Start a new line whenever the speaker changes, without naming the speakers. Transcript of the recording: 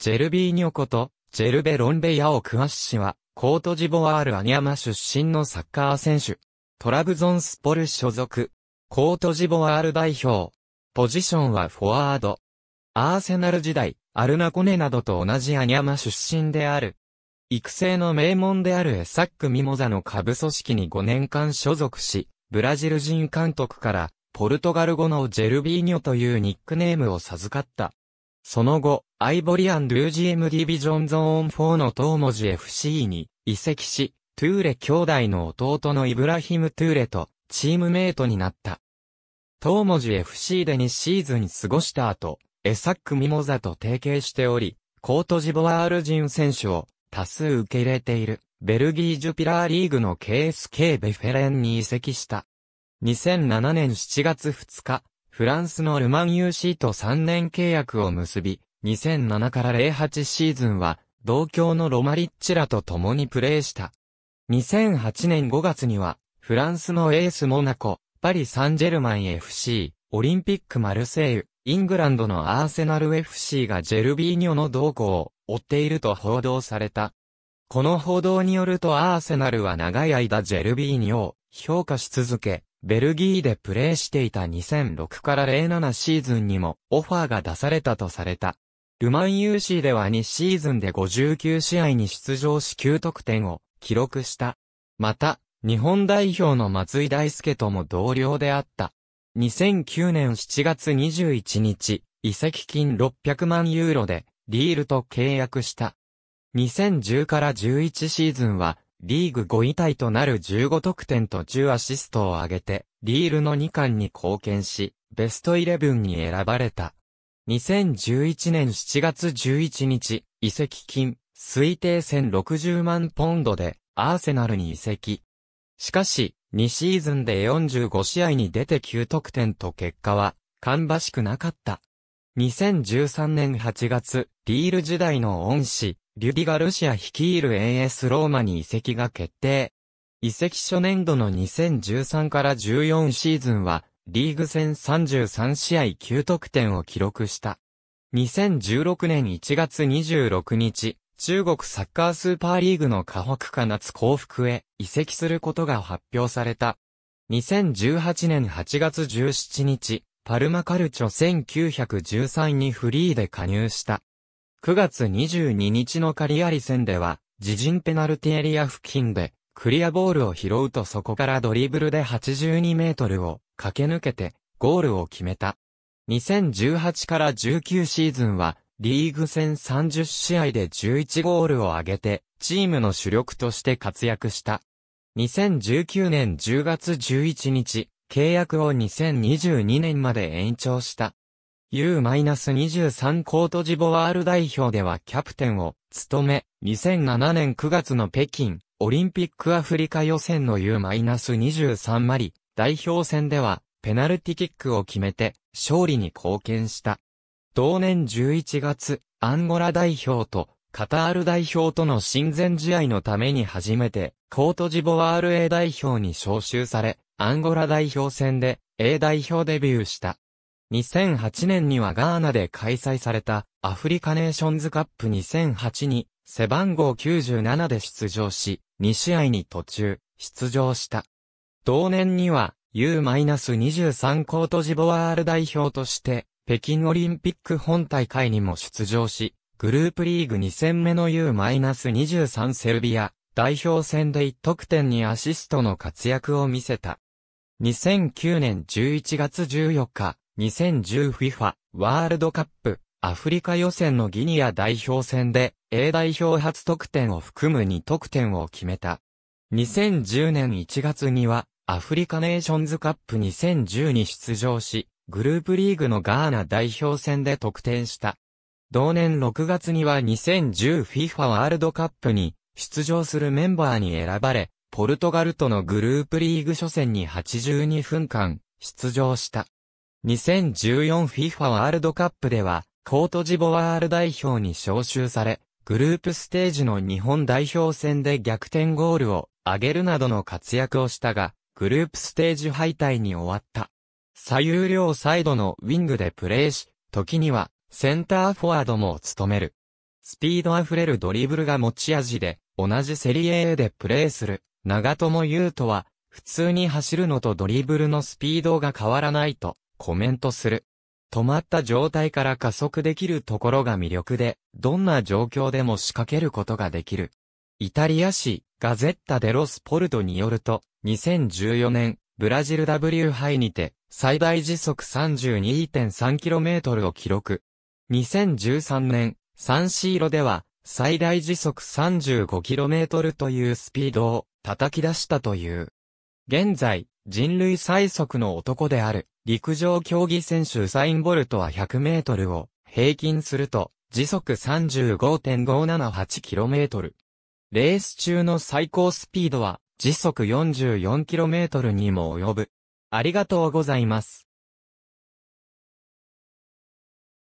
ジェルビーニョこと、ジェルベロンベヤオクワッシは、コートジボワールアニャマ出身のサッカー選手。トラブゾンスポル所属。コートジボワール代表。ポジションはフォワード。アーセナル時代、アルナコネなどと同じアニャマ出身である。育成の名門であるエサック・ミモザの下部組織に5年間所属し、ブラジル人監督から、ポルトガル語のジェルビーニョというニックネームを授かった。その後、アイボリアン・ルージエム・ディビジョンゾーン4のトーモジ FC に移籍し、トゥーレ兄弟の弟のイブラヒム・トゥーレとチームメイトになった。トーモジ FC で2シーズン過ごした後、エサック・ミモザと提携しており、コートジボワール人選手を多数受け入れている、ベルギージュピラーリーグの KSK ベフェレンに移籍した。2007年7月2日、フランスのルマン UC と3年契約を結び、2007から08シーズンは、同郷のロマリッチらと共にプレーした。2008年5月には、フランスのエースモナコ、パリ・サンジェルマン FC、オリンピック・マルセイユ、イングランドのアーセナル FC がジェルビーニョの動向を追っていると報道された。この報道によるとアーセナルは長い間ジェルビーニョを評価し続け、ベルギーでプレーしていた2006から07シーズンにもオファーが出されたとされた。ルマン UC では2シーズンで59試合に出場し9得点を記録した。また、日本代表の松井大輔とも同僚であった。2009年7月21日、移籍金600万ユーロで、リールと契約した。2010から11シーズンは、リーグ5位タイとなる15得点と10アシストを挙げて、リールの2冠に貢献し、ベストイレブンに選ばれた。2011年7月11日、移籍金、推定戦60万ポンドで、アーセナルに移籍。しかし、2シーズンで45試合に出て9得点と結果は、ばしくなかった。2013年8月、リール時代の恩師、リュディガルシア率いる AS ローマに移籍が決定。移籍初年度の2013から14シーズンは、リーグ戦33試合9得点を記録した。2016年1月26日、中国サッカースーパーリーグの河北か夏幸福へ移籍することが発表された。2018年8月17日、パルマカルチョ1913にフリーで加入した。9月22日のカリアリ戦では、自陣ペナルティエリア付近で、クリアボールを拾うとそこからドリブルで82メートルを駆け抜けて、ゴールを決めた。2018から19シーズンは、リーグ戦30試合で11ゴールを挙げて、チームの主力として活躍した。2019年10月11日、契約を2022年まで延長した。U-23 コートジボワール代表ではキャプテンを務め、2007年9月の北京オリンピックアフリカ予選の U-23 マリ代表戦ではペナルティキックを決めて勝利に貢献した。同年11月、アンゴラ代表とカタール代表との親善試合のために初めてコートジボワール A 代表に招集され、アンゴラ代表戦で A 代表デビューした。2008年にはガーナで開催されたアフリカネーションズカップ2008に背番号97で出場し、2試合に途中出場した。同年には U-23 コートジボワール代表として北京オリンピック本大会にも出場し、グループリーグ2戦目の U-23 セルビア代表戦で1得点にアシストの活躍を見せた。2009年11月14日、2010FIFA ワールドカップアフリカ予選のギニア代表戦で A 代表初得点を含む2得点を決めた。2010年1月にはアフリカネーションズカップ2010に出場し、グループリーグのガーナ代表戦で得点した。同年6月には 2010FIFA ワールドカップに出場するメンバーに選ばれ、ポルトガルとのグループリーグ初戦に82分間出場した。2014 FIFA ワールドカップでは、コートジボワール代表に招集され、グループステージの日本代表戦で逆転ゴールを挙げるなどの活躍をしたが、グループステージ敗退に終わった。左右両サイドのウィングでプレーし、時にはセンターフォワードも務める。スピードあふれるドリブルが持ち味で、同じセリエ A でプレーする長友優とは、普通に走るのとドリブルのスピードが変わらないとコメントする。止まった状態から加速できるところが魅力で、どんな状況でも仕掛けることができる。イタリア市、ガゼッタ・デロ・スポルトによると、2014年、ブラジル W 杯にて、最大時速 32.3km を記録。2013年、サンシーロでは、最大時速 35km というスピードを叩き出したという。現在、人類最速の男である、陸上競技選手サイン・ボルトは100メートルを平均すると時速 35.578km。レース中の最高スピードは時速 44km にも及ぶ。ありがとうございます。